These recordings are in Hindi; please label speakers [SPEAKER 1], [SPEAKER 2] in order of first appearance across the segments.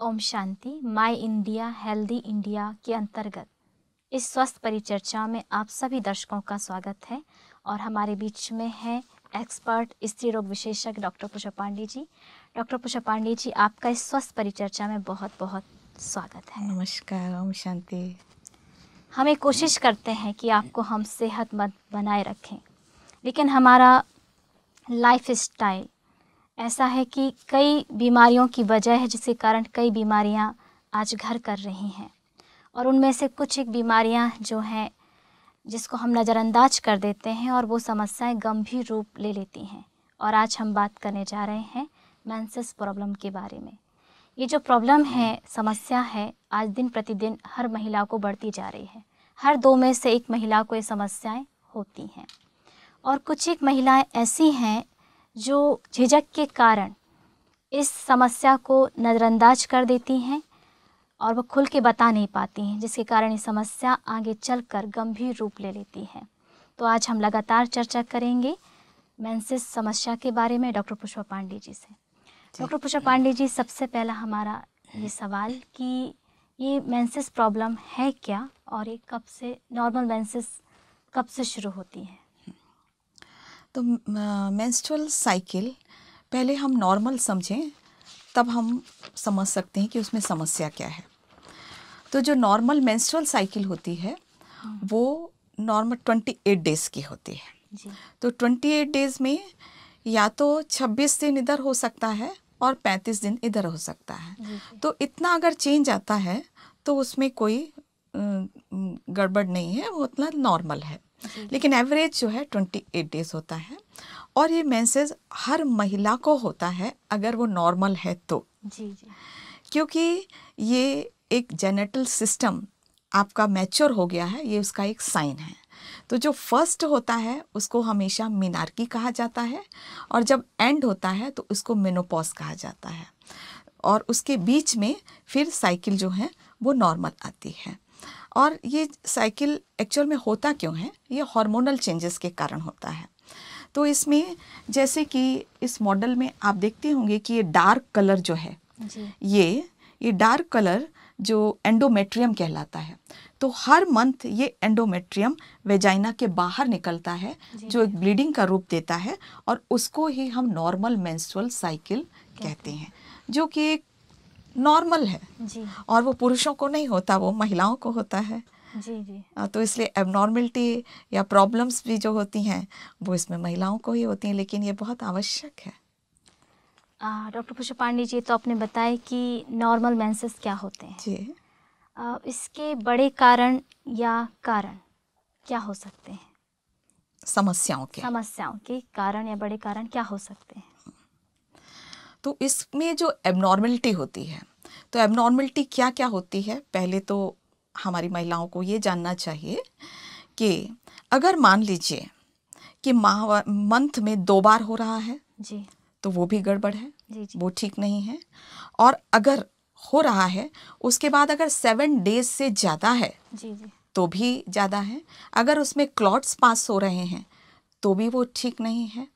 [SPEAKER 1] ओम शांति माय इंडिया हेल्दी इंडिया के अंतर्गत इस स्वस्थ परिचर्चा में आप सभी दर्शकों का स्वागत है और हमारे बीच में है एक्सपर्ट स्त्री रोग विशेषज्ञ डॉक्टर पुषा पांडे जी डॉक्टर पुषा पांडे जी आपका इस स्वस्थ परिचर्चा में बहुत बहुत स्वागत है नमस्कार ओम शांति हमें कोशिश करते हैं कि आपको हम सेहतमंद बनाए रखें लेकिन हमारा लाइफ स्टाइल ऐसा है कि कई बीमारियों की वजह है जिसके कारण कई बीमारियां आज घर कर रही हैं और उनमें से कुछ एक बीमारियां जो हैं जिसको हम नज़रअंदाज कर देते हैं और वो समस्याएं गंभीर रूप ले लेती हैं और आज हम बात करने जा रहे हैं मैंसेस प्रॉब्लम के बारे में ये जो प्रॉब्लम है समस्या है आज दिन प्रतिदिन हर महिला को बढ़ती जा रही है हर दो में से एक महिला को ये समस्याएं होती हैं और कुछ एक महिलाएं ऐसी हैं जो झिझक के कारण इस समस्या को नज़रअंदाज कर देती हैं और वो खुल के बता नहीं पाती हैं जिसके कारण ये समस्या आगे चलकर गंभीर रूप ले लेती है तो आज हम लगातार चर्चा करेंगे मैंसिस समस्या के बारे में डॉक्टर पुष्पा पांडे जी से डॉक्टर पुष्पा पांडे जी सबसे पहला हमारा ये सवाल कि ये मैंसिस प्रॉब्लम है क्या और ये कब से
[SPEAKER 2] नॉर्मल मैंसिस कब से शुरू होती है तो मेंस्ट्रुअल साइकिल पहले हम नॉर्मल समझें तब हम समझ सकते हैं कि उसमें समस्या क्या है तो जो नॉर्मल मेंस्ट्रुअल साइकिल होती है वो नॉर्मल ट्वेंटी एट डेज़ की होती है जी। तो ट्वेंटी एट डेज़ में या तो छब्बीस दिन इधर हो सकता है और पैंतीस दिन इधर हो सकता है तो इतना अगर चेंज आता है तो उसमें कोई गड़बड़ नहीं है वो उतना नॉर्मल है लेकिन एवरेज जो है ट्वेंटी एट डेज होता है और ये मैंसेज हर महिला को होता है अगर वो नॉर्मल है तो जी जी क्योंकि ये एक जेनेटल सिस्टम आपका मैच्योर हो गया है ये उसका एक साइन है तो जो फर्स्ट होता है उसको हमेशा मीनार्की कहा जाता है और जब एंड होता है तो उसको मेनोपॉज कहा जाता है और उसके बीच में फिर साइकिल जो है वो नॉर्मल आती है और ये साइकिल एक्चुअल में होता क्यों है ये हार्मोनल चेंजेस के कारण होता है तो इसमें जैसे कि इस मॉडल में आप देखते होंगे कि ये डार्क कलर जो है ये ये डार्क कलर जो एंडोमेट्रियम कहलाता है तो हर मंथ ये एंडोमेट्रियम वेजाइना के बाहर निकलता है जो एक ब्लीडिंग का रूप देता है और उसको ही हम नॉर्मल मेंस्ट्रुअल साइकिल कहते हैं जो कि एक नॉर्मल है
[SPEAKER 3] जी और
[SPEAKER 2] वो पुरुषों को नहीं होता वो महिलाओं को होता है जी जी तो इसलिए एबनॉर्मलिटी या प्रॉब्लम्स भी जो होती हैं वो इसमें महिलाओं को ही होती हैं लेकिन ये बहुत आवश्यक है डॉक्टर
[SPEAKER 1] पुष्प पांडे जी तो आपने बताया कि नॉर्मल
[SPEAKER 2] मैंसेस क्या होते हैं जी
[SPEAKER 1] आ, इसके बड़े कारण या कारण क्या हो सकते हैं
[SPEAKER 2] समस्याओं के
[SPEAKER 1] समस्याओं के कारण या बड़े कारण
[SPEAKER 2] क्या हो सकते हैं तो इसमें जो एबनॉर्मलिटी होती है तो एबनॉर्मलिटी क्या क्या होती है पहले तो हमारी महिलाओं को ये जानना चाहिए कि अगर मान लीजिए कि माह मंथ में दो बार हो रहा है जी तो वो भी गड़बड़ है जी जी। वो ठीक नहीं है और अगर हो रहा है उसके बाद अगर सेवन डेज से ज़्यादा है जी जी तो भी ज़्यादा है अगर उसमें क्लॉट्स पास हो रहे हैं तो भी वो ठीक नहीं है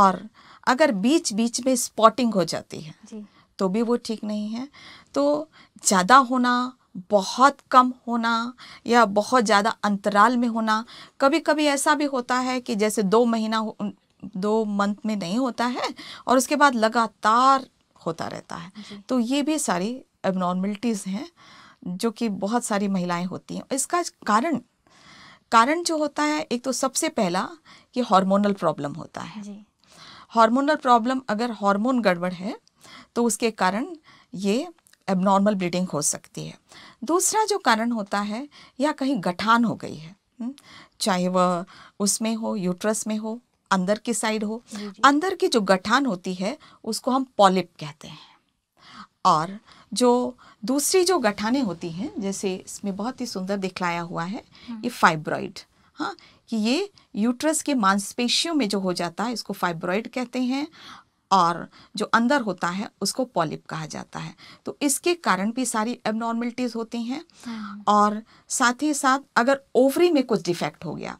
[SPEAKER 2] और अगर बीच बीच में स्पॉटिंग हो जाती है जी. तो भी वो ठीक नहीं है तो ज़्यादा होना बहुत कम होना या बहुत ज़्यादा अंतराल में होना कभी कभी ऐसा भी होता है कि जैसे दो महीना दो मंथ में नहीं होता है और उसके बाद लगातार होता रहता है तो ये भी सारी एबनॉर्मलिटीज़ हैं जो कि बहुत सारी महिलाएं होती हैं इसका कारण कारण जो होता है एक तो सबसे पहला कि हार्मोनल प्रॉब्लम होता है हार्मोनल प्रॉब्लम अगर हार्मोन गड़बड़ है तो उसके कारण ये एबनॉर्मल ब्लीडिंग हो सकती है दूसरा जो कारण होता है या कहीं गठान हो गई है हम्म, चाहे वह उसमें हो यूट्रस में हो अंदर की साइड हो अंदर की जो गठान होती है उसको हम पॉलिप कहते हैं और जो दूसरी जो गठाने होती हैं जैसे इसमें बहुत ही सुंदर दिखलाया हुआ है हम्म। ये फाइब्रॉइड हाँ कि ये यूट्रस के मांसपेशियों में जो हो जाता है इसको फाइब्रॉइड कहते हैं और जो अंदर होता है उसको पॉलिप कहा जाता है तो इसके कारण भी सारी एबनॉर्मलिटीज़ होती हैं हाँ। और साथ ही साथ अगर ओवरी में कुछ डिफेक्ट हो गया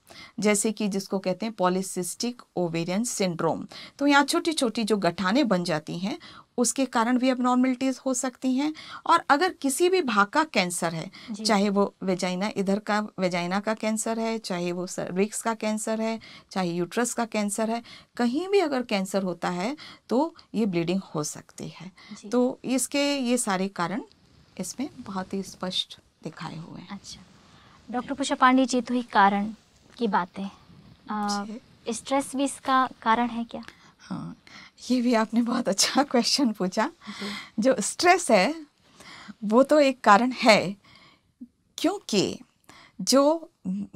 [SPEAKER 2] जैसे कि जिसको कहते हैं पॉलिसिस्टिक ओवेरियन सिंड्रोम तो यहाँ छोटी छोटी जो गठाने बन जाती हैं उसके कारण भी अबनॉर्मलिटीज हो सकती हैं और अगर किसी भी भाग का कैंसर है चाहे वो वेजाइना इधर का वेजाइना का कैंसर है चाहे वो सर्विक्स का कैंसर है चाहे यूट्रस का कैंसर है कहीं भी अगर कैंसर होता है तो ये ब्लीडिंग हो सकती है तो इसके ये सारे कारण इसमें बहुत ही स्पष्ट दिखाए हुए हैं अच्छा डॉक्टर पुषा पांडे
[SPEAKER 1] जी तो ही कारण की बातें स्ट्रेस भी इसका कारण है क्या हाँ
[SPEAKER 2] ये भी आपने बहुत अच्छा क्वेश्चन पूछा जो स्ट्रेस है वो तो एक कारण है क्योंकि जो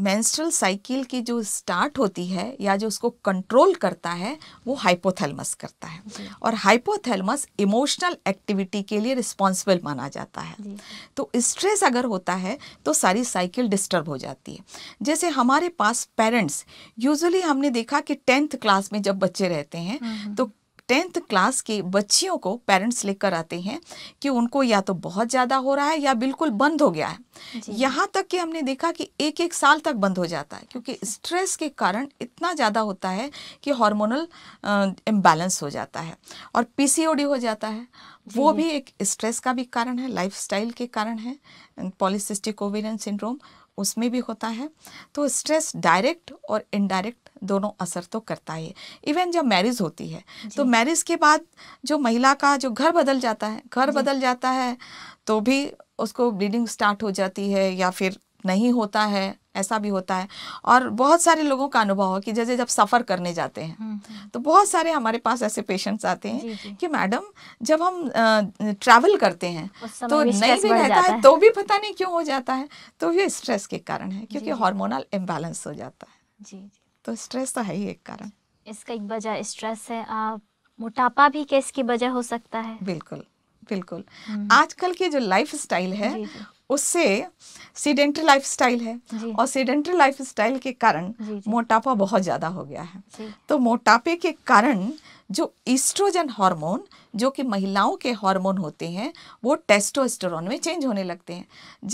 [SPEAKER 2] मेंस्ट्रुअल साइकिल की जो स्टार्ट होती है या जो उसको कंट्रोल करता है वो हाइपोथैलमस करता है और हाइपोथैलमस इमोशनल एक्टिविटी के लिए रिस्पॉन्सिबल माना जाता है तो स्ट्रेस अगर होता है तो सारी साइकिल डिस्टर्ब हो जाती है जैसे हमारे पास पेरेंट्स यूजुअली हमने देखा कि टेंथ क्लास में जब बच्चे रहते हैं हम्म, हम्म। तो टेंथ क्लास की बच्चियों को पेरेंट्स लेकर आते हैं कि उनको या तो बहुत ज़्यादा हो रहा है या बिल्कुल बंद हो गया
[SPEAKER 3] है यहाँ
[SPEAKER 2] तक कि हमने देखा कि एक एक साल तक बंद हो जाता है क्योंकि स्ट्रेस के कारण इतना ज़्यादा होता है कि हार्मोनल इम्बैलेंस हो जाता है और पीसीओडी हो जाता है वो भी एक स्ट्रेस का भी कारण है लाइफ के कारण है पॉलिसिस्टिक ओवेरियन सिंड्रोम उसमें भी होता है तो स्ट्रेस डायरेक्ट और इनडायरेक्ट दोनों असर तो करता ही है इवन जब मैरिज होती है तो मैरिज के बाद जो महिला का जो घर बदल जाता है घर बदल जाता है तो भी उसको ब्लीडिंग स्टार्ट हो जाती है या फिर नहीं होता है ऐसा भी होता है और बहुत सारे लोगों का अनुभव है कि जैसे जब सफ़र करने जाते हैं हम्म, हम्म। तो बहुत सारे हमारे पास ऐसे पेशेंट्स आते हैं जी, जी. कि मैडम जब हम ट्रैवल करते हैं
[SPEAKER 3] तो नहीं भी रहता है
[SPEAKER 2] तो भी पता नहीं क्यों हो जाता है तो ये स्ट्रेस के कारण है क्योंकि हार्मोनल इम्बैलेंस हो जाता
[SPEAKER 1] है जी जी
[SPEAKER 2] तो स्ट्रेस तो है ही एक कारण
[SPEAKER 1] इसका एक वजह
[SPEAKER 2] स्ट्रेस है आप मोटापा भी केस की वजह हो सकता है बिल्कुल बिल्कुल हम्म। आजकल की जो लाइफ स्टाइल है उससे सीडेंट्री लाइफ स्टाइल है और सीडेंट्री लाइफ स्टाइल के कारण मोटापा बहुत ज़्यादा हो गया है तो मोटापे के कारण जो ईस्ट्रोजन हार्मोन जो कि महिलाओं के हार्मोन होते हैं वो टेस्टोस्टेरोन में चेंज होने लगते हैं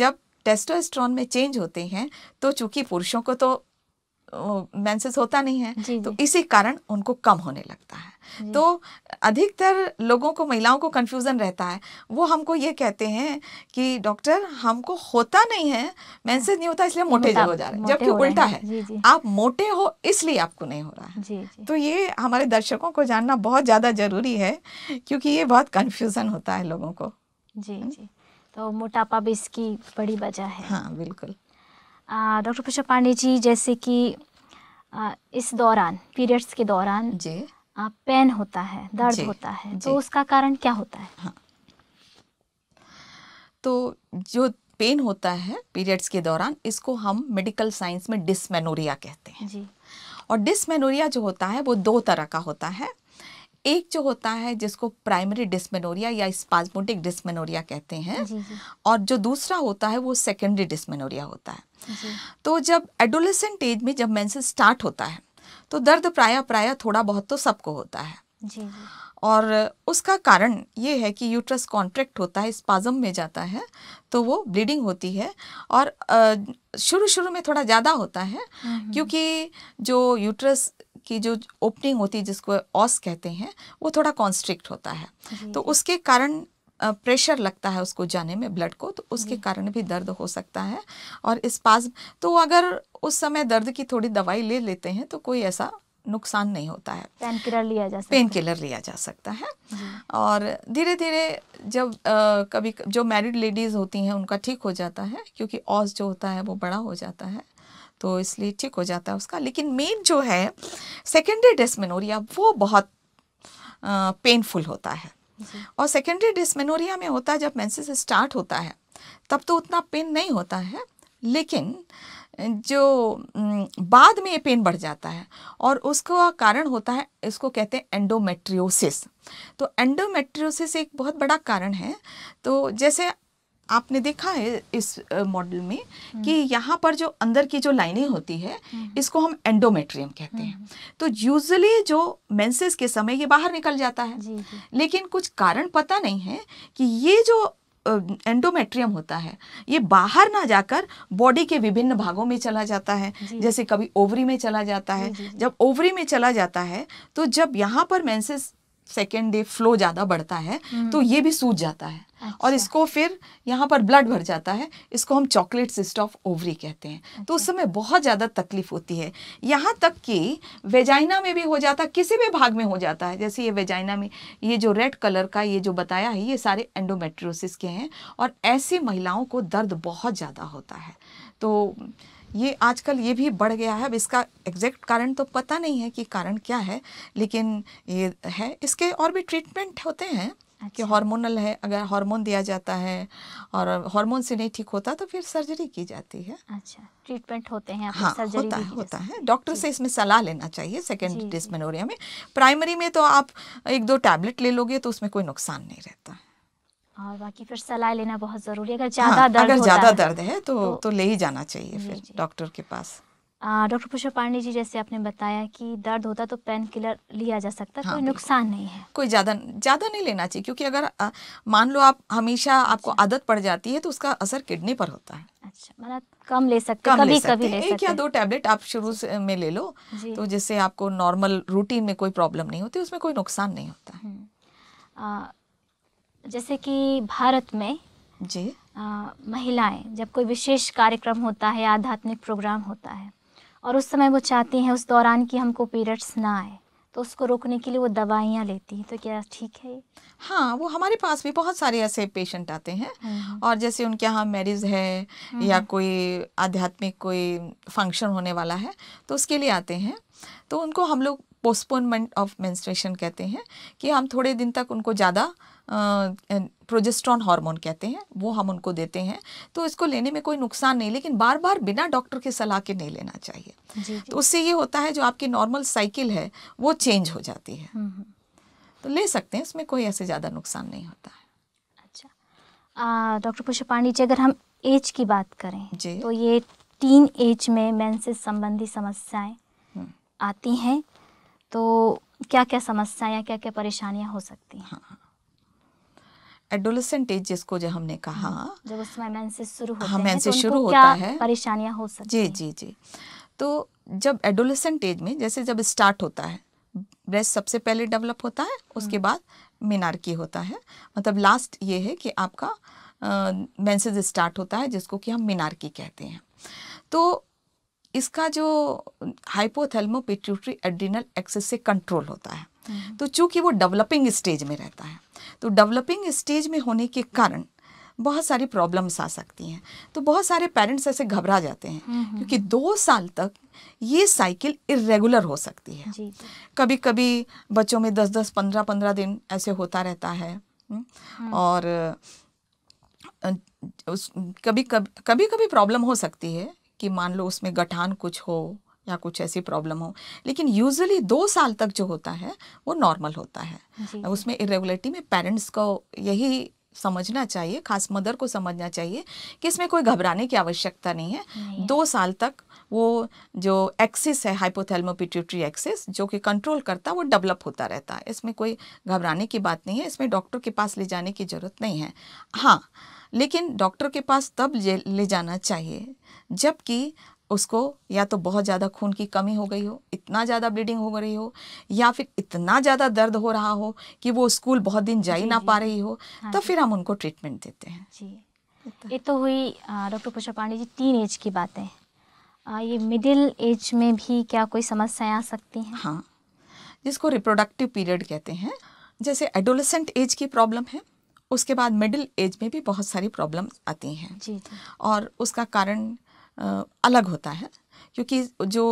[SPEAKER 2] जब टेस्टोस्टेरोन में चेंज होते हैं तो चूंकि पुरुषों को तो मेंसेस होता नहीं है जी, तो इसी कारण उनको कम होने लगता है तो अधिकतर लोगों को महिलाओं को कन्फ्यूज़न रहता है वो हमको ये कहते हैं कि डॉक्टर हमको होता नहीं है मेंसेस नहीं होता इसलिए मोटे हो जा रहे हैं जबकि उल्टा है जी, जी. आप मोटे हो इसलिए आपको नहीं हो रहा है जी, जी. तो ये हमारे दर्शकों को जानना बहुत ज़्यादा ज़रूरी है क्योंकि ये बहुत कन्फ्यूज़न होता है लोगों को जी
[SPEAKER 1] हम्म। जी तो मोटापा भी इसकी बड़ी वजह है हाँ बिल्कुल डॉक्टर पुष्प पांडे जी जैसे कि इस दौरान पीरियड्स के दौरान जी
[SPEAKER 2] पेन होता है दर्द होता है तो उसका कारण क्या होता है हाँ। तो जो पेन होता है पीरियड्स के दौरान इसको हम मेडिकल साइंस में डिसमेनोरिया कहते हैं जी और डिसमेनोरिया जो होता है वो दो तरह का होता है एक जो होता है जिसको प्राइमरी डिस्मेनोरिया या स्पाजमोटिक डिस्मेनोरिया कहते हैं जी जी। और जो दूसरा होता है वो सेकेंडरी डिस्मेनोरिया होता है तो जब एडोलेसेंट एज में जब मेंसेस स्टार्ट होता है तो दर्द प्राय प्राय थोड़ा बहुत तो सबको होता है जी। और उसका कारण ये है कि यूट्रस कॉन्ट्रैक्ट होता है स्पाजम में जाता है तो वो ब्लीडिंग होती है और शुरू शुरू में थोड़ा ज़्यादा होता है हम्म, हम्म। क्योंकि जो यूट्रस कि जो ओपनिंग होती है जिसको ऑस कहते हैं वो थोड़ा कॉन्स्ट्रिक्ट होता है तो उसके कारण प्रेशर लगता है उसको जाने में ब्लड को तो उसके कारण भी दर्द हो सकता है और इस पास तो अगर उस समय दर्द की थोड़ी दवाई ले लेते हैं तो कोई ऐसा नुकसान नहीं होता है पेन किलर लिया जा पेन किलर लिया जा सकता है और धीरे धीरे जब आ, कभी जो मैरिड लेडीज़ होती हैं उनका ठीक हो जाता है क्योंकि ऑस जो होता है वो बड़ा हो जाता है तो इसलिए ठीक हो जाता है उसका लेकिन मेन जो है सेकेंडरी डिस्मेनोरिया वो बहुत पेनफुल होता है और सेकेंडरी डिस्मेनोरिया में होता है जब मैंसेस स्टार्ट होता है तब तो उतना पेन नहीं होता है लेकिन जो बाद में ये पेन बढ़ जाता है और उसका कारण होता है इसको कहते हैं एंडोमेट्रियोसिस तो एंडोमेट्रियोसिस एक बहुत बड़ा कारण है तो जैसे आपने देखा है इस मॉडल में हम्म। कि यहाँ पर जो अंदर की जो लाइनें होती है हम्म। इसको हम एंडोमेट्रियम कहते हैं हम्म। तो यूजली जो मेंसेस के समय ये बाहर निकल जाता है जी, जी. लेकिन कुछ कारण पता नहीं है कि ये जो एंडोमेट्रियम होता है ये बाहर ना जाकर बॉडी के विभिन्न भागों में चला जाता है जैसे कभी ओवरी में चला जाता है जब ओवरी में चला जाता है तो जब यहाँ पर मेंसेस सेकेंड डे फ्लो ज़्यादा बढ़ता है तो हम्म। ये भी सूज जाता है अच्छा। और इसको फिर यहाँ पर ब्लड भर जाता है इसको हम चॉकलेट सिस्ट ऑफ ओवरी कहते हैं अच्छा। तो उस अच्छा। समय बहुत ज़्यादा तकलीफ होती है यहाँ तक कि वेजाइना में भी हो जाता है किसी भी भाग में हो जाता है जैसे ये वेजाइना में ये जो रेड कलर का ये जो बताया है ये सारे एंडोमेट्रोसिस के हैं और ऐसी महिलाओं को दर्द बहुत ज़्यादा होता है तो ये आजकल ये भी बढ़ गया है अब इसका एग्जैक्ट कारण तो पता नहीं है कि कारण क्या है लेकिन ये है इसके और भी ट्रीटमेंट होते हैं अच्छा। कि हार्मोनल है अगर हार्मोन दिया जाता है और हार्मोन से नहीं ठीक होता तो फिर सर्जरी की जाती है अच्छा
[SPEAKER 1] ट्रीटमेंट होते हैं हाँ सर्जरी होता है होता
[SPEAKER 2] है डॉक्टर से इसमें सलाह लेना चाहिए सेकेंड डिस्मेनोरिया में प्राइमरी में तो आप एक दो टैबलेट ले लोगे तो उसमें कोई नुकसान नहीं रहता है
[SPEAKER 1] और बाकी फिर सलाह लेना बहुत जरूरी है अगर हाँ, ज्यादा हाँ, दर्द अगर ज्यादा दर्द है
[SPEAKER 2] तो, तो, तो ले ही जाना चाहिए फिर डॉक्टर के पास डॉक्टर पुष्प पांडे जी जैसे आपने बताया कि दर्द होता तो पेन किलर लिया जा सकता हाँ, कोई नुकसान नहीं है कोई ज़्यादा ज़्यादा नहीं लेना चाहिए क्योंकि अगर मान लो आप हमेशा आपको आदत पड़ जाती है तो उसका असर किडनी पर होता है अच्छा मतलब कम ले सकते कम कभी ले सकते, कभी ले एक सकते। या दो टैबलेट आप शुरू में ले लो तो जिससे आपको नॉर्मल रूटीन में कोई प्रॉब्लम नहीं होती उसमें कोई नुकसान नहीं होता
[SPEAKER 1] हम्म। जैसे कि भारत में जी आ, महिलाएं जब कोई विशेष कार्यक्रम होता है आध्यात्मिक प्रोग्राम होता है और उस समय वो चाहती हैं उस दौरान कि हमको पीरियड्स ना आए तो उसको रोकने के लिए वो दवाइयाँ लेती हैं तो क्या ठीक है
[SPEAKER 2] हाँ वो हमारे पास भी बहुत सारे ऐसे पेशेंट आते हैं हम्म, हम्म। और जैसे उनके यहाँ मैरिज है हम्म, या कोई आध्यात्मिक कोई फंक्शन होने वाला है तो उसके लिए आते हैं तो उनको हम लोग पोस्टपोनमेंट ऑफ मेंस्ट्रेशन कहते हैं कि हम थोड़े दिन तक उनको ज़्यादा प्रोजेस्ट्रॉन हार्मोन कहते हैं वो हम उनको देते हैं तो इसको लेने में कोई नुकसान नहीं लेकिन बार बार बिना डॉक्टर के सलाह के नहीं लेना चाहिए तो उससे ये होता है जो आपकी नॉर्मल साइकिल है वो चेंज हो जाती है हम्म, हम्म। तो ले सकते हैं इसमें कोई ऐसे ज़्यादा नुकसान नहीं होता है
[SPEAKER 1] अच्छा डॉक्टर पुष्प पांडे जी अगर हम एज की बात करें जी तो ये टीन एज में मैन से संबंधी समस्याएं हम्म। आती हैं तो क्या क्या
[SPEAKER 2] समस्याएं क्या क्या परेशानियां हो सकती हैं हाँ, हाँ। एडोलसेंट एज जिसको जो हमने कहा हाँ,
[SPEAKER 1] जब उसमें शुरू होता है मेंसेस तो शुरू होता है परेशानियां हो सकती जी
[SPEAKER 2] जी जी तो जब एडोलसेंट एज में जैसे जब स्टार्ट होता है ब्रेस्ट सबसे पहले डेवलप होता है उसके हम्म। बाद मीनार्की होता है मतलब लास्ट ये है कि आपका मेंसेस स्टार्ट होता है जिसको कि हम मीनार्की कहते हैं तो इसका जो हाइपोथेलमो पिट्यूटरी एडिनल एक्सेस से कंट्रोल होता है हम्म। तो चूंकि वो डेवलपिंग स्टेज में रहता है तो डेवलपिंग स्टेज में होने के कारण बहुत सारी प्रॉब्लम्स आ सकती हैं तो बहुत सारे पेरेंट्स ऐसे घबरा जाते हैं हम्म, हम्म। क्योंकि दो साल तक ये साइकिल इरेगुलर हो सकती है कभी कभी बच्चों में दस दस पंद्रह पंद्रह दिन ऐसे होता रहता है और उस कभी कभी कभी कभी प्रॉब्लम हो सकती है कि मान लो उसमें गठान कुछ हो या कुछ ऐसी प्रॉब्लम हो लेकिन यूजुअली दो साल तक जो होता है वो नॉर्मल होता है उसमें इरेगुलरिटी में पेरेंट्स को यही समझना चाहिए खास मदर को समझना चाहिए कि इसमें कोई घबराने की आवश्यकता नहीं है नहीं। दो साल तक वो जो एक्सिस है हाइपोथैल्मोपिट्यूटरी एक्सिस जो कि कंट्रोल करता है वो डेवलप होता रहता है इसमें कोई घबराने की बात नहीं है इसमें डॉक्टर के पास ले जाने की ज़रूरत नहीं है हाँ लेकिन डॉक्टर के पास तब ले जाना चाहिए जबकि उसको या तो बहुत ज़्यादा खून की कमी हो गई हो इतना ज़्यादा ब्लीडिंग हो रही हो या फिर इतना ज़्यादा दर्द हो रहा हो कि वो स्कूल बहुत दिन जा ही ना पा रही हो हाँ तो फिर हम उनको ट्रीटमेंट देते हैं जी
[SPEAKER 1] ये तो हुई doctor पुषा Pandey ji teen age की बातें ये
[SPEAKER 2] मिडिल एज में
[SPEAKER 1] भी क्या कोई समस्याएं आ सकती हैं हाँ
[SPEAKER 2] जिसको रिप्रोडक्टिव पीरियड कहते हैं जैसे एडोलसेंट एज की प्रॉब्लम है उसके बाद मिडिल एज में भी बहुत सारी प्रॉब्लम आती हैं और उसका कारण अलग होता है क्योंकि जो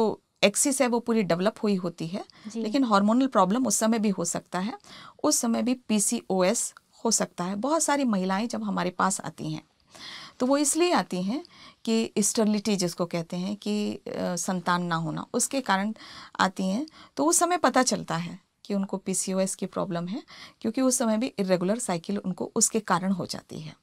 [SPEAKER 2] एक्सिस है वो पूरी डेवलप हुई होती है लेकिन हार्मोनल प्रॉब्लम उस समय भी हो सकता है उस समय भी पीसीओएस हो सकता है बहुत सारी महिलाएं जब हमारे पास आती हैं तो वो इसलिए आती हैं कि स्टर्लिटी जिसको कहते हैं कि संतान ना होना उसके कारण आती हैं तो उस समय पता चलता है कि उनको पीसीओएस की प्रॉब्लम है क्योंकि उस समय भी इरेगुलर साइकिल उनको उसके कारण हो जाती है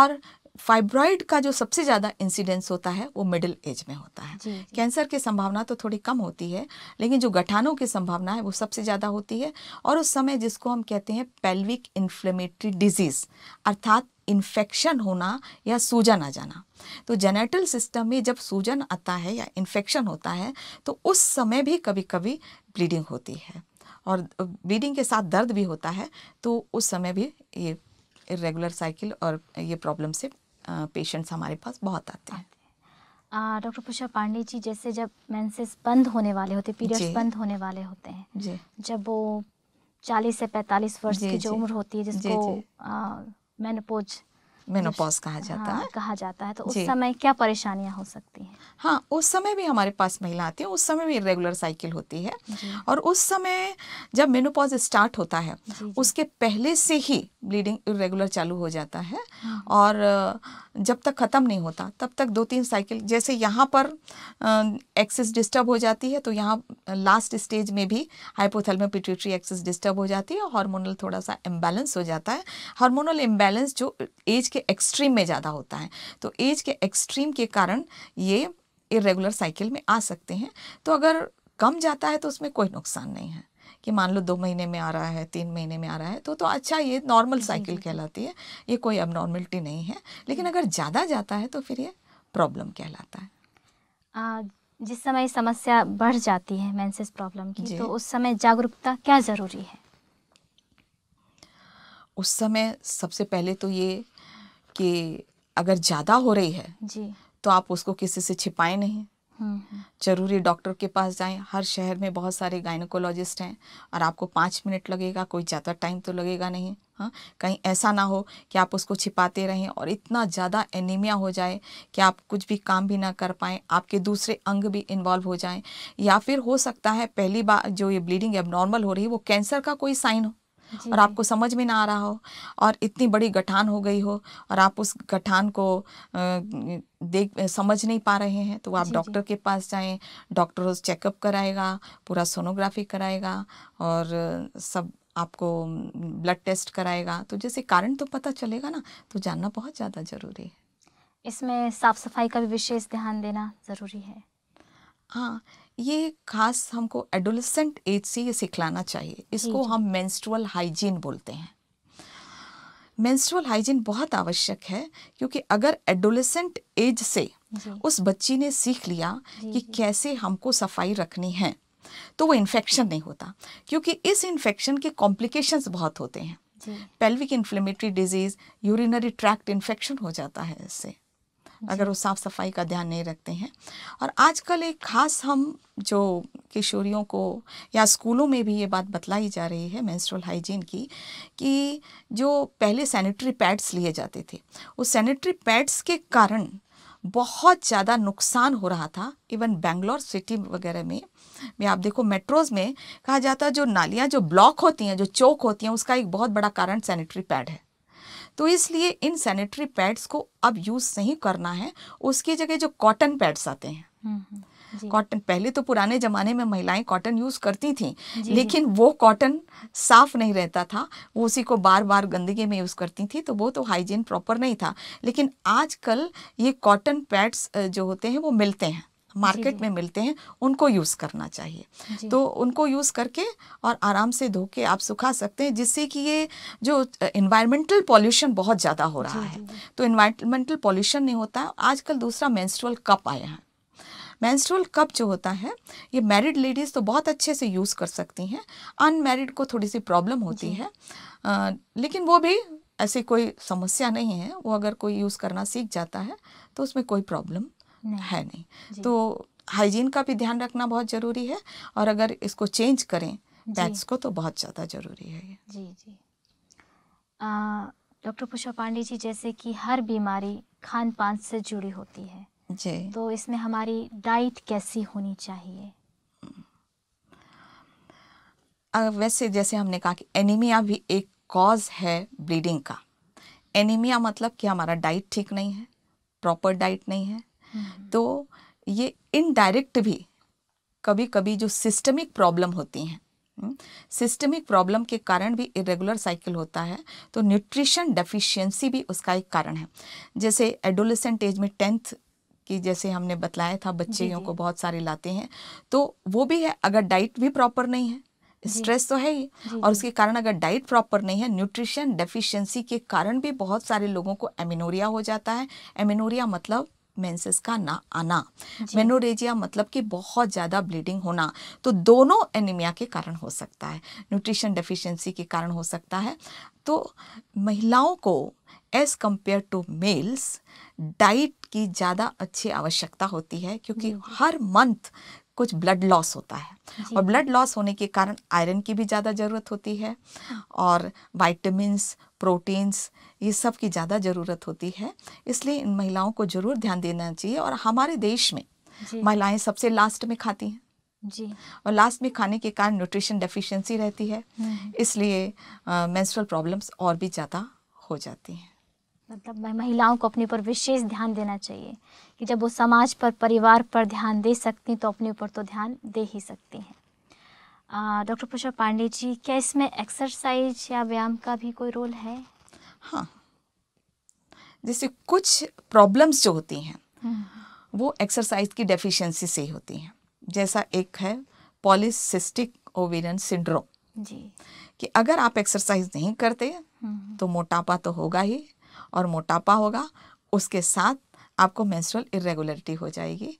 [SPEAKER 2] और फाइब्रॉइड का जो सबसे ज़्यादा इंसिडेंस होता है वो मिडिल एज में होता है जी, जी. कैंसर की संभावना तो थोड़ी कम होती है लेकिन जो गठानों की संभावना है वो सबसे ज़्यादा होती है और उस समय जिसको हम कहते हैं पेल्विक इन्फ्लेमेटरी डिजीज़ अर्थात इन्फेक्शन होना या सूजन आ जाना तो जेनेटल सिस्टम में जब सूजन आता है या इन्फेक्शन होता है तो उस समय भी कभी कभी ब्लीडिंग होती है और ब्लीडिंग के साथ दर्द भी होता है तो उस समय भी ये रेगुलर साइकिल और ये प्रॉब्लम से पेशेंट्स हमारे पास बहुत आते
[SPEAKER 1] हैं डॉक्टर पुष्पा पांडे जी जैसे जब मेंसेस बंद होने वाले होते पीरियड्स बंद होने वाले होते हैं जी जब वो चालीस से पैंतालीस वर्ष की जो उम्र होती है जिसको मैनपोज
[SPEAKER 2] मेनोपॉज कहा जाता हाँ, है
[SPEAKER 1] कहा जाता है तो उस समय क्या परेशानियां हो सकती हैं
[SPEAKER 2] हाँ उस समय भी हमारे पास महिला आती है उस समय भी इरेगुलर साइकिल होती है और उस समय जब मेनोपॉज स्टार्ट होता है जी, जी. उसके पहले से ही ब्लीडिंग इरेगुलर चालू हो जाता है हाँ। और जब तक ख़त्म नहीं होता तब तक दो तीन साइकिल जैसे यहाँ पर एक्सेस डिस्टर्ब हो जाती है तो यहाँ लास्ट स्टेज में भी हाइपोथैलेमस पिट्यूटरी एक्सेस डिस्टर्ब हो जाती है हार्मोनल थोड़ा सा इम्बैलेंस हो जाता है हार्मोनल इम्बैलेंस जो एज के एक्सट्रीम में ज़्यादा होता है तो एज के एक्सट्रीम के कारण ये इरेगुलर साइकिल में आ सकते हैं तो अगर कम जाता है तो उसमें कोई नुकसान नहीं है कि मान लो दो महीने में आ रहा है तीन महीने में आ रहा है तो तो अच्छा ये नॉर्मल साइकिल कहलाती है ये कोई अब नॉर्मलिटी नहीं है लेकिन अगर ज़्यादा जाता है तो फिर ये प्रॉब्लम कहलाता है
[SPEAKER 1] आ, जिस समय समस्या बढ़ जाती है मैंसेस प्रॉब्लम की तो उस समय जागरूकता क्या ज़रूरी
[SPEAKER 2] है उस समय सबसे पहले तो ये कि अगर ज़्यादा हो रही है जी तो आप उसको किसी से छिपाएं नहीं जरूरी डॉक्टर के पास जाएं हर शहर में बहुत सारे गायनोकोलॉजिस्ट हैं और आपको पाँच मिनट लगेगा कोई ज़्यादा टाइम तो लगेगा नहीं हाँ कहीं ऐसा ना हो कि आप उसको छिपाते रहें और इतना ज़्यादा एनीमिया हो जाए कि आप कुछ भी काम भी ना कर पाएँ आपके दूसरे अंग भी इन्वॉल्व हो जाएँ या फिर हो सकता है पहली बार जो ये ब्लीडिंग एबनॉर्मल हो रही है वो कैंसर का कोई साइन हो और आपको समझ में ना आ रहा हो और इतनी बड़ी गठान हो गई हो और आप उस गठान को देख समझ नहीं पा रहे हैं तो आप डॉक्टर के पास जाएं डॉक्टर उस चेकअप कराएगा पूरा सोनोग्राफी कराएगा और सब आपको ब्लड टेस्ट कराएगा तो जैसे कारण तो पता चलेगा ना तो जानना बहुत ज़्यादा ज़रूरी है
[SPEAKER 1] इसमें साफ़ सफाई का भी विशेष ध्यान देना ज़रूरी है
[SPEAKER 2] हाँ ये खास हमको एडोलसेंट एज से ये सिखलाना चाहिए इसको हम मेंस्ट्रुअल हाइजीन बोलते हैं मेंस्ट्रुअल हाइजीन बहुत आवश्यक है क्योंकि अगर एडोलसेंट एज से उस बच्ची ने सीख लिया कि कैसे हमको सफाई रखनी है तो वो इन्फेक्शन नहीं होता क्योंकि इस इन्फेक्शन के कॉम्प्लिकेशंस बहुत होते हैं pelvic inflammatory disease urinary tract infection हो जाता है इससे अगर वो साफ़ सफाई का ध्यान नहीं रखते हैं और आजकल एक ख़ास हम जो किशोरियों को या स्कूलों में भी ये बात बतलाई जा रही है मेंस्ट्रुअल हाइजीन की कि जो पहले सैनिटरी पैड्स लिए जाते थे उस सैनिटरी पैड्स के कारण बहुत ज़्यादा नुकसान हो रहा था इवन बेंगलोर सिटी वगैरह में मैं आप देखो मेट्रोज़ में कहा जाता है जो नालियाँ जो ब्लॉक होती हैं जो चौक होती हैं उसका एक बहुत बड़ा कारण सैनिटरी पैड है तो इसलिए इन सैनिटरी पैड्स को अब यूज़ नहीं करना है उसकी जगह जो कॉटन पैड्स आते हैं
[SPEAKER 3] कॉटन हम्म, हम्म,
[SPEAKER 2] पहले तो पुराने जमाने में महिलाएं कॉटन यूज करती थीं लेकिन वो कॉटन साफ नहीं रहता था वो उसी को बार बार गंदगी में यूज करती थी तो वो तो हाइजीन प्रॉपर नहीं था लेकिन आजकल ये कॉटन पैड्स जो होते हैं वो मिलते हैं मार्केट में मिलते हैं उनको यूज़ करना चाहिए तो उनको यूज़ करके और आराम से धो के आप सुखा सकते हैं जिससे कि ये जो इन्वायरमेंटल पॉल्यूशन बहुत ज़्यादा हो रहा है तो इन्वायरमेंटल पॉल्यूशन नहीं होता आजकल दूसरा मेंस्ट्रुअल कप आया है मैंस्ट्रोल कप जो होता है ये मैरिड लेडीज़ तो बहुत अच्छे से यूज़ कर सकती हैं अनमेरिड को थोड़ी सी प्रॉब्लम होती है आ, लेकिन वो भी ऐसी कोई समस्या नहीं है वो अगर कोई यूज़ करना सीख जाता है तो उसमें कोई प्रॉब्लम नहीं। है नहीं तो हाइजीन का भी ध्यान रखना बहुत ज़रूरी है और अगर इसको चेंज करें पैट्स को तो बहुत ज़्यादा ज़रूरी है ये
[SPEAKER 1] जी जी डॉक्टर पुष्पा पांडे जी जैसे कि हर बीमारी खान पान से जुड़ी होती है जी तो इसमें हमारी डाइट
[SPEAKER 2] कैसी होनी चाहिए वैसे जैसे हमने कहा कि एनीमिया भी एक कॉज है ब्लीडिंग का एनीमिया मतलब कि हमारा डाइट ठीक नहीं है प्रॉपर डाइट नहीं है हम्म। तो ये इनडायरेक्ट भी कभी कभी जो सिस्टमिक प्रॉब्लम होती हैं सिस्टमिक प्रॉब्लम हम्म, के कारण भी इरेगुलर साइकिल होता है तो न्यूट्रिशन डेफिशिएंसी भी उसका एक कारण है जैसे एडोलेसेंट एज में टेंथ की जैसे हमने बतलाया था बच्चियों को बहुत सारे लाते हैं तो वो भी है अगर डाइट भी प्रॉपर नहीं है स्ट्रेस तो है ही और उसके कारण अगर डाइट प्रॉपर नहीं है न्यूट्रिशन डेफिशिएंसी के कारण भी बहुत सारे लोगों को एमिनोरिया हो जाता है एमिनोरिया मतलब मेंसेस का ना आना मेनोरेजिया मतलब कि बहुत ज़्यादा ब्लीडिंग होना तो दोनों एनीमिया के कारण हो सकता है न्यूट्रिशन डेफिशिएंसी के कारण हो सकता है तो महिलाओं को as compare to males diet की ज़्यादा अच्छी आवश्यकता होती है क्योंकि हर मंथ कुछ ब्लड लॉस होता है और ब्लड लॉस होने के कारण आयरन की भी ज़्यादा ज़रूरत होती है हाँ। और वाइटमिन्स प्रोटीन्स ये सब की ज़्यादा ज़रूरत होती है इसलिए इन महिलाओं को ज़रूर ध्यान देना चाहिए और हमारे देश में महिलाएं सबसे लास्ट में खाती हैं जी और लास्ट में खाने के कारण न्यूट्रिशन डेफिशिएंसी रहती है हम्म। इसलिए मेंस्ट्रुअल प्रॉब्लम्स और भी ज़्यादा हो जाती हैं
[SPEAKER 1] मतलब मैं महिलाओं को अपने ऊपर विशेष ध्यान देना चाहिए कि जब वो समाज पर परिवार पर ध्यान दे सकती तो अपने ऊपर तो ध्यान दे ही सकती हैं डॉक्टर पुष्पा पांडे जी क्या इसमें एक्सरसाइज या व्यायाम का भी कोई रोल है
[SPEAKER 2] हाँ जैसे कुछ प्रॉब्लम्स जो होती हैं हम्म। वो एक्सरसाइज की डेफिशिएंसी से होती हैं जैसा एक है पॉलिसिस्टिक ओवेरियन सिंड्रोम जी कि अगर आप एक्सरसाइज नहीं करते
[SPEAKER 3] हम्म। तो
[SPEAKER 2] मोटापा तो होगा ही और मोटापा होगा उसके साथ आपको मेंस्ट्रुअल इरेगुलरिटी हो जाएगी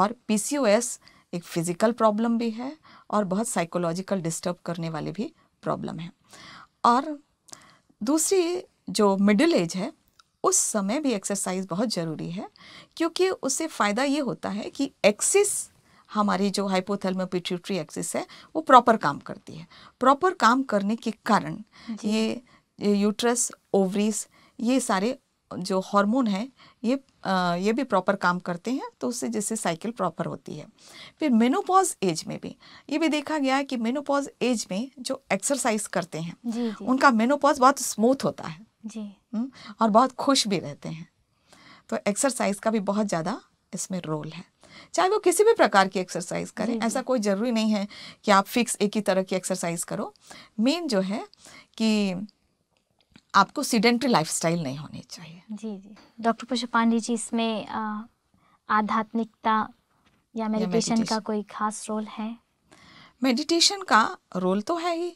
[SPEAKER 2] और पीसीओएस एक फिज़िकल प्रॉब्लम भी है और बहुत साइकोलॉजिकल डिस्टर्ब करने वाली भी प्रॉब्लम है और दूसरी जो मिडिल एज है उस समय भी एक्सरसाइज बहुत ज़रूरी है क्योंकि उससे फ़ायदा ये होता है कि एक्सिस हमारी जो हाइपोथैलेमस पिट्यूटरी एक्सिस है वो प्रॉपर काम करती है प्रॉपर काम करने के कारण ये यूट्रस ओवरीज ये सारे जो हार्मोन है ये ये भी प्रॉपर काम करते हैं तो उससे जैसे साइकिल प्रॉपर होती है फिर मेनोपॉज एज में भी ये भी देखा गया है कि मेनोपॉज एज में जो एक्सरसाइज करते हैं
[SPEAKER 1] जी, जी. उनका
[SPEAKER 2] मेनोपॉज बहुत स्मूथ होता है जी हम्म, और बहुत खुश भी रहते हैं तो एक्सरसाइज का भी बहुत ज़्यादा इसमें रोल है चाहे वो किसी भी प्रकार की एक्सरसाइज करें ऐसा कोई ज़रूरी नहीं है कि आप फिक्स एक ही तरह की एक्सरसाइज करो मेन जो है कि आपको सीडेंट्री लाइफस्टाइल नहीं होनी चाहिए
[SPEAKER 1] जी जी डॉक्टर
[SPEAKER 2] पुष्प पांडे जी इसमें आध्यात्मिकता या मेडिटेशन का
[SPEAKER 1] कोई खास रोल है
[SPEAKER 2] मेडिटेशन का रोल तो है ही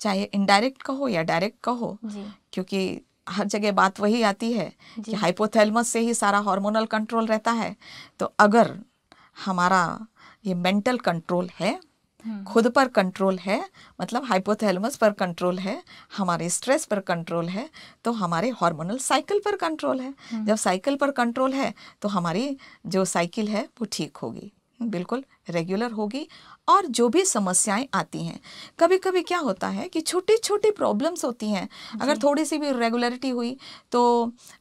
[SPEAKER 2] चाहे इनडायरेक्ट कहो या डायरेक्ट कहो
[SPEAKER 3] क्योंकि
[SPEAKER 2] हर जगह बात वही आती है कि हाइपोथेलमस से ही सारा हार्मोनल कंट्रोल रहता है तो अगर हमारा ये मेंटल कंट्रोल है हम्म। खुद पर कंट्रोल है मतलब हाइपोथैलेमस पर कंट्रोल है हमारे स्ट्रेस पर कंट्रोल है तो हमारे हार्मोनल साइकिल पर कंट्रोल है हम्म। जब साइकिल पर कंट्रोल है तो हमारी जो साइकिल है वो ठीक होगी बिल्कुल रेगुलर होगी और जो भी समस्याएं आती हैं कभी कभी क्या होता है कि छोटी छोटी प्रॉब्लम्स होती हैं अगर थोड़ी सी भी रेगुलरिटी हुई तो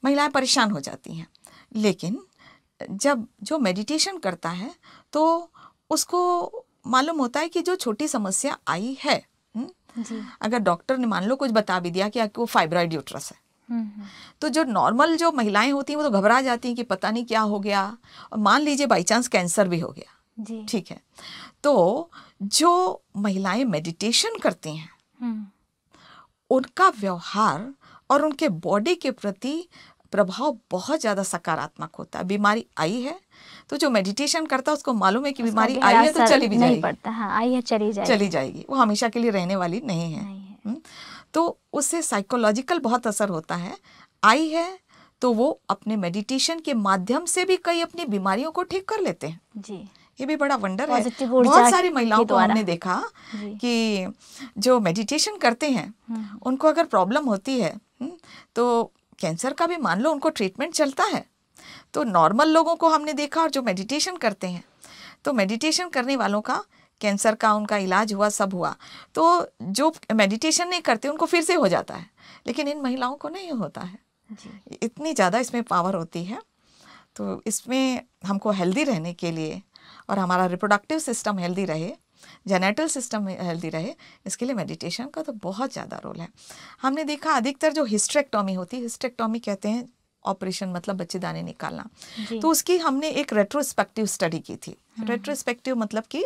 [SPEAKER 2] महिलाएं परेशान हो जाती हैं लेकिन जब जो मेडिटेशन करता है तो उसको मालूम होता है कि जो छोटी समस्या आई है हम्म, जी। अगर डॉक्टर ने मान लो कुछ बता भी दिया कि आपको फाइब्रॉइड यूट्रस है हम्म, हम्म। तो जो नॉर्मल जो महिलाएं होती हैं वो तो घबरा जाती हैं कि पता नहीं क्या हो गया और मान लीजिए बाई चांस कैंसर भी हो गया जी। ठीक है तो जो महिलाएं मेडिटेशन करती
[SPEAKER 3] हैं
[SPEAKER 2] उनका व्यवहार और उनके बॉडी के प्रति प्रभाव बहुत ज़्यादा सकारात्मक होता है बीमारी आई है तो जो मेडिटेशन करता है उसको मालूम है कि बीमारी आई है तो चली भी जाएगी पड़ता हाँ, आई है चली जाएगी चली जाएगी वो हमेशा के लिए रहने वाली नहीं है, नहीं है। हम्म, तो उससे साइकोलॉजिकल बहुत असर होता है आई है तो वो अपने मेडिटेशन के माध्यम से भी कई अपनी बीमारियों को ठीक कर लेते हैं जी ये भी बड़ा वंडर है बहुत सारी महिलाओं को हमने देखा कि जो मेडिटेशन करते हैं हम्म। उनको अगर प्रॉब्लम होती है हम्म, तो कैंसर का भी मान लो उनको ट्रीटमेंट चलता है तो नॉर्मल लोगों को हमने देखा और जो मेडिटेशन करते हैं तो मेडिटेशन करने वालों का कैंसर का उनका इलाज हुआ सब हुआ तो जो मेडिटेशन नहीं करते उनको फिर से हो जाता है लेकिन इन महिलाओं को नहीं होता
[SPEAKER 3] है
[SPEAKER 2] इतनी ज़्यादा इसमें पावर होती है तो इसमें हमको हेल्दी रहने के लिए और हमारा रिप्रोडक्टिव सिस्टम हेल्दी रहे जेनेटल सिस्टम हेल्दी रहे इसके लिए मेडिटेशन का तो बहुत ज़्यादा रोल है हमने देखा अधिकतर जो हिस्ट्रेक्टॉमी होती है हिस्ट्रेक्टॉमी कहते हैं ऑपरेशन मतलब बच्चे दाने निकालना तो उसकी हमने एक रेट्रोस्पेक्टिव स्टडी की थी रेट्रोस्पेक्टिव हम्म। मतलब कि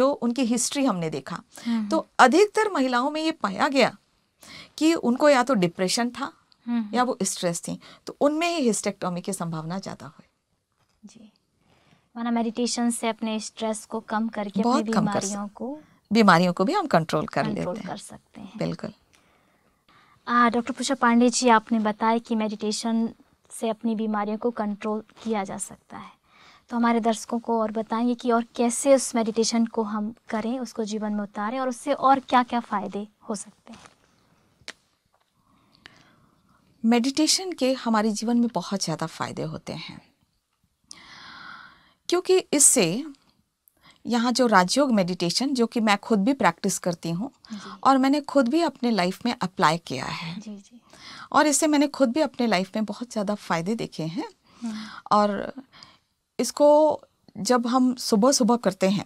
[SPEAKER 2] जो उनकी हिस्ट्री हमने देखा हम्म। तो अधिकतर महिलाओं में ये पाया गया कि उनको या तो डिप्रेशन था हम्म। या वो स्ट्रेस थी तो उनमें ही हिस्टेक्टोमी की संभावना ज़्यादा हुई जी माना मेडिटेशन से अपने
[SPEAKER 1] स्ट्रेस को कम करके बहुत अपनी बीमारियों को
[SPEAKER 2] बीमारियों को भी हम कंट्रोल कर कंट्रोल लेते हैं कर सकते हैं बिल्कुल
[SPEAKER 1] डॉक्टर पुषा पांडे जी आपने बताया कि मेडिटेशन से अपनी बीमारियों को कंट्रोल किया जा सकता है तो हमारे दर्शकों को और बताएंगे कि और कैसे उस मेडिटेशन को हम करें उसको जीवन में उतारें और उससे और क्या क्या फ़ायदे हो सकते हैं
[SPEAKER 2] मेडिटेशन के हमारे जीवन में बहुत ज़्यादा फ़ायदे होते हैं क्योंकि इससे यहाँ जो राजयोग मेडिटेशन जो कि मैं खुद भी प्रैक्टिस करती हूँ और मैंने खुद भी अपने लाइफ में अप्लाई किया है जी जी। और इससे मैंने खुद भी अपने लाइफ में बहुत ज़्यादा फ़ायदे देखे हैं हम्म। और इसको जब हम सुबह सुबह करते हैं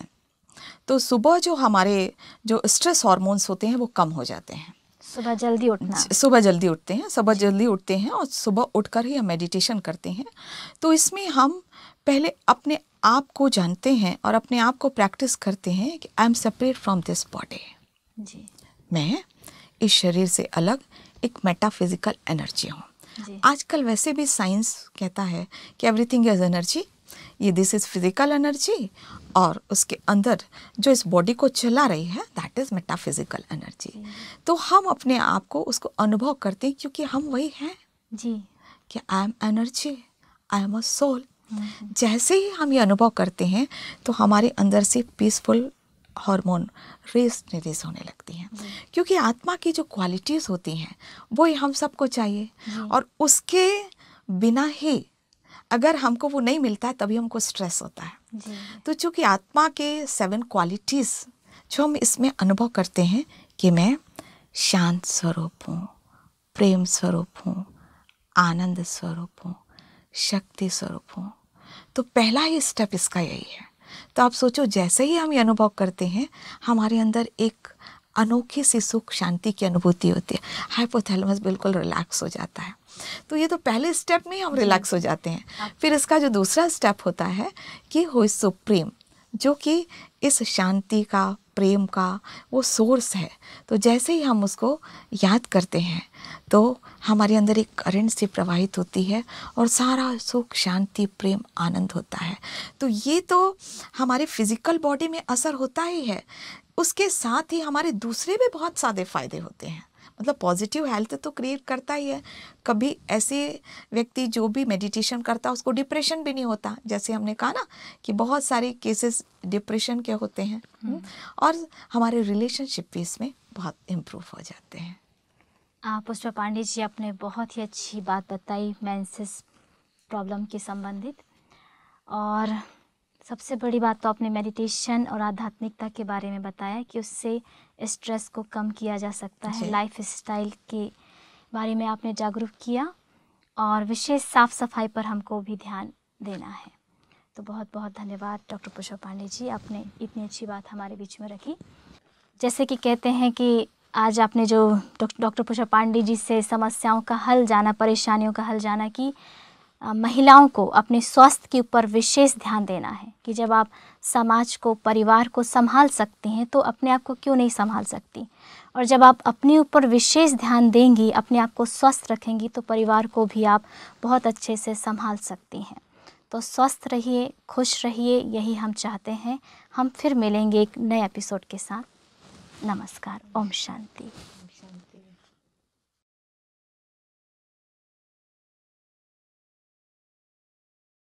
[SPEAKER 2] तो सुबह जो हमारे जो स्ट्रेस हार्मोन्स होते हैं वो कम हो जाते हैं सुबह जल्दी उठना सुबह जल्दी उठते हैं सुबह जल्दी उठते हैं और सुबह उठकर ही हम मेडिटेशन करते हैं तो इसमें हम पहले अपने आप को जानते हैं और अपने आप को प्रैक्टिस करते हैं कि I am separate from this body जी मैं इस शरीर से अलग एक मेटाफिजिकल एनर्जी
[SPEAKER 3] हूँ
[SPEAKER 2] आजकल वैसे भी साइंस कहता है कि एवरीथिंग इज एनर्जी ये दिस इज फिजिकल एनर्जी और उसके अंदर जो इस बॉडी को चला रही है दैट इज मेटाफिजिकल एनर्जी तो हम अपने आप को उसको अनुभव करते हैं क्योंकि हम वही हैं जी कि I am energy I am a soul जैसे ही हम ये अनुभव करते हैं तो हमारे अंदर से पीसफुल हार्मोन रेस रिलीज होने लगती हैं क्योंकि आत्मा की जो क्वालिटीज़ होती हैं वो हम सबको चाहिए और उसके बिना ही अगर हमको वो नहीं मिलता है तभी हमको स्ट्रेस होता है तो चूँकि आत्मा के सेवन क्वालिटीज़ जो हम इसमें अनुभव करते हैं कि मैं शांत स्वरूप हूँ प्रेम स्वरूप हूँ आनंद स्वरूप हूँ शक्ति स्वरूप हूँ तो पहला ही स्टेप इसका यही है तो आप सोचो जैसे ही हम ये अनुभव करते हैं हमारे अंदर एक अनोखी सी सुख शांति की अनुभूति होती है हाइपोथैलमस बिल्कुल रिलैक्स हो जाता है तो ये तो पहले स्टेप में हम रिलैक्स हो जाते हैं हाँ। फिर इसका जो दूसरा स्टेप होता है कि हो सुप्रीम जो कि इस शांति का प्रेम का वो सोर्स है तो जैसे ही हम उसको याद करते हैं तो हमारे अंदर एक करंट से प्रवाहित होती है और सारा सुख शांति प्रेम आनंद होता है तो ये तो हमारे फिजिकल बॉडी में असर होता ही है उसके साथ ही हमारे दूसरे भी बहुत सारे फ़ायदे होते हैं मतलब पॉजिटिव हेल्थ तो क्रिएट करता ही है कभी ऐसे व्यक्ति जो भी मेडिटेशन करता है उसको डिप्रेशन भी नहीं होता जैसे हमने कहा ना कि बहुत सारे केसेस डिप्रेशन के होते हैं हम्म। और हमारे रिलेशनशिप भी इसमें बहुत इम्प्रूव हो जाते हैं
[SPEAKER 1] पुष्पा पांडे जी आपने बहुत ही अच्छी बात बताई मैंसिस प्रॉब्लम के संबंधित और सबसे बड़ी बात तो आपने मेडिटेशन और आध्यात्मिकता के बारे में बताया कि उससे स्ट्रेस को कम किया जा सकता है लाइफ स्टाइल के बारे में आपने जागरूक किया और विशेष साफ सफाई पर हमको भी ध्यान देना है तो बहुत बहुत धन्यवाद डॉक्टर पुष्पा पांडे जी आपने इतनी अच्छी बात हमारे बीच में रखी जैसे कि कहते हैं कि आज आपने जो डॉक्टर पुषा पांडे जी से समस्याओं का हल जाना परेशानियों का हल जाना कि महिलाओं को अपने स्वास्थ्य के ऊपर विशेष ध्यान देना है कि जब आप समाज को परिवार को संभाल सकते हैं तो अपने आप को क्यों नहीं संभाल सकती और जब आप अपने ऊपर विशेष ध्यान देंगी अपने आप को स्वस्थ रखेंगी तो परिवार को भी आप बहुत अच्छे से संभाल सकती हैं तो स्वस्थ रहिए खुश रहिए यही हम चाहते हैं हम फिर मिलेंगे एक नए एपिसोड के साथ नमस्कार ओम शांति